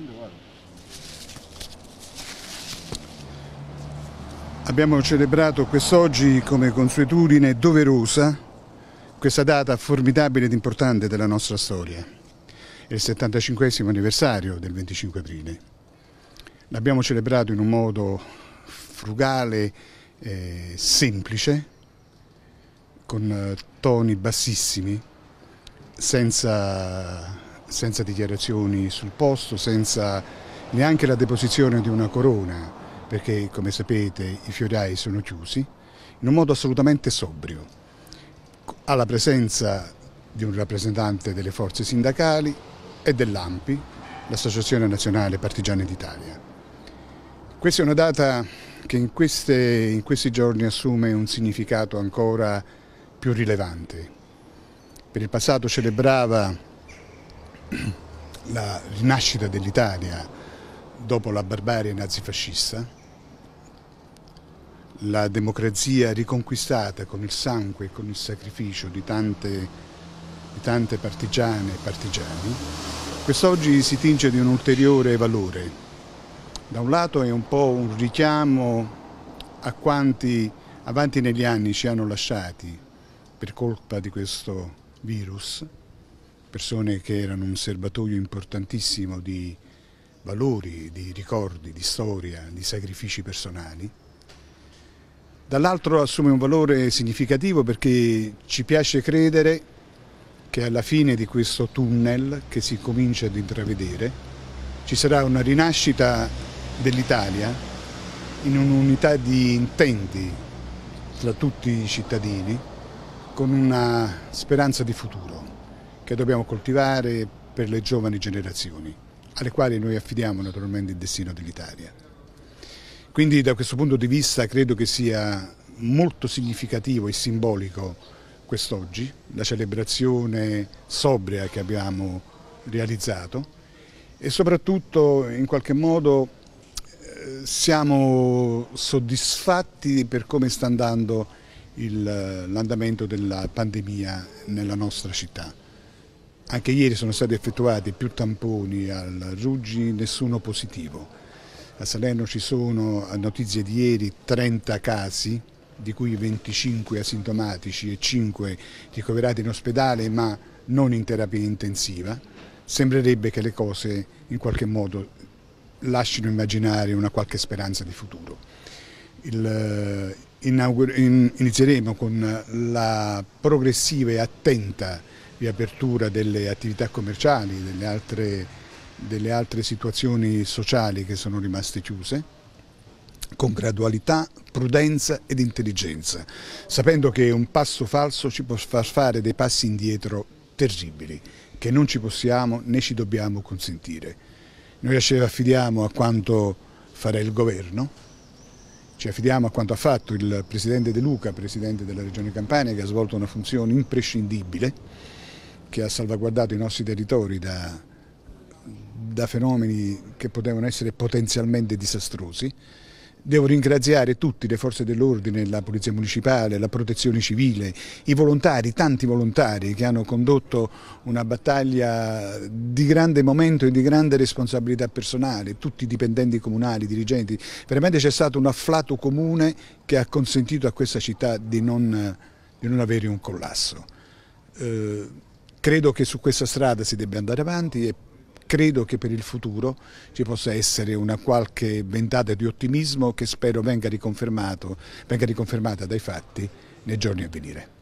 stile, guarda. Abbiamo celebrato quest'oggi come consuetudine doverosa questa data formidabile ed importante della nostra storia, il 75 anniversario del 25 aprile. L'abbiamo celebrato in un modo frugale, eh, semplice, con toni bassissimi, senza senza dichiarazioni sul posto, senza neanche la deposizione di una corona, perché come sapete i fiorai sono chiusi, in un modo assolutamente sobrio, alla presenza di un rappresentante delle forze sindacali e dell'AMPI, l'Associazione Nazionale Partigiani d'Italia. Questa è una data che in, queste, in questi giorni assume un significato ancora più rilevante. Per il passato celebrava la rinascita dell'Italia dopo la barbarie nazifascista, la democrazia riconquistata con il sangue e con il sacrificio di tante, di tante partigiane e partigiani, quest'oggi si tinge di un ulteriore valore. Da un lato è un po' un richiamo a quanti avanti negli anni ci hanno lasciati per colpa di questo virus, persone che erano un serbatoio importantissimo di valori, di ricordi, di storia, di sacrifici personali. Dall'altro assume un valore significativo perché ci piace credere che alla fine di questo tunnel che si comincia ad intravedere ci sarà una rinascita dell'Italia in un'unità di intenti tra tutti i cittadini con una speranza di futuro che dobbiamo coltivare per le giovani generazioni, alle quali noi affidiamo naturalmente il destino dell'Italia. Quindi da questo punto di vista credo che sia molto significativo e simbolico quest'oggi, la celebrazione sobria che abbiamo realizzato e soprattutto in qualche modo eh, siamo soddisfatti per come sta andando l'andamento della pandemia nella nostra città. Anche ieri sono stati effettuati più tamponi al Ruggi, nessuno positivo. A Salerno ci sono, a notizie di ieri, 30 casi, di cui 25 asintomatici e 5 ricoverati in ospedale ma non in terapia intensiva. Sembrerebbe che le cose in qualche modo lasciano immaginare una qualche speranza di futuro. Il, eh, inizieremo con la progressiva e attenta riapertura delle attività commerciali, delle altre, delle altre situazioni sociali che sono rimaste chiuse con gradualità, prudenza ed intelligenza, sapendo che un passo falso ci può far fare dei passi indietro terribili, che non ci possiamo né ci dobbiamo consentire. Noi ci affidiamo a quanto farà il governo, ci affidiamo a quanto ha fatto il Presidente De Luca, Presidente della Regione Campania, che ha svolto una funzione imprescindibile, che ha salvaguardato i nostri territori da, da fenomeni che potevano essere potenzialmente disastrosi. Devo ringraziare tutti, le forze dell'ordine, la Polizia Municipale, la Protezione Civile, i volontari, tanti volontari che hanno condotto una battaglia di grande momento e di grande responsabilità personale, tutti i dipendenti comunali, i dirigenti. Veramente c'è stato un afflato comune che ha consentito a questa città di non, di non avere un collasso. Eh, Credo che su questa strada si debba andare avanti e credo che per il futuro ci possa essere una qualche ventata di ottimismo che spero venga, venga riconfermata dai fatti nei giorni a venire.